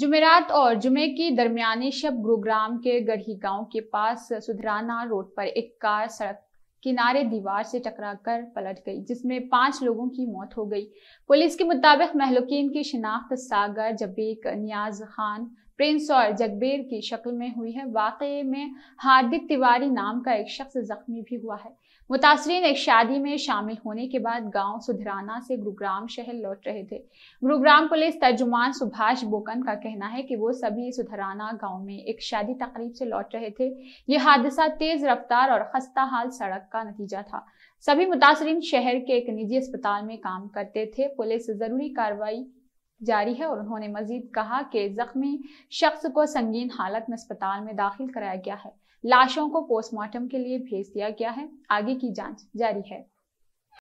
जुमेरात और जुमे की दरमियानी शब गुरुग्राम के गढ़ी गांव के पास सुधराना रोड पर एक कार सड़क किनारे दीवार से टकराकर पलट गई जिसमें पांच लोगों की मौत हो गई पुलिस के मुताबिक महलुकीन की शिनाख्त सागर जबीक नियाज खान प्रिंस और जगबीर की शक्ल में हुई है वाकई में हार्दिक तिवारी नाम का एक शख्स जख्मी भी हुआ है मुतासरीन एक शादी में शामिल होने के बाद गांव सुधराना से गुरुग्राम शहर लौट रहे थे गुरुग्राम पुलिस तर्जुमान सुभाष बोकन का कहना है कि वो सभी सुधराना गांव में एक शादी तकरीब से लौट रहे थे यह हादसा तेज रफ्तार और खस्ता हाल सड़क का नतीजा था सभी मुतासरीन शहर के एक निजी अस्पताल में काम करते थे पुलिस जरूरी कार्रवाई जारी है और उन्होंने मजीद कहा कि जख्मी शख्स को संगीन हालत में अस्पताल में दाखिल कराया गया है लाशों को पोस्टमार्टम के लिए भेज दिया गया है आगे की जांच जारी है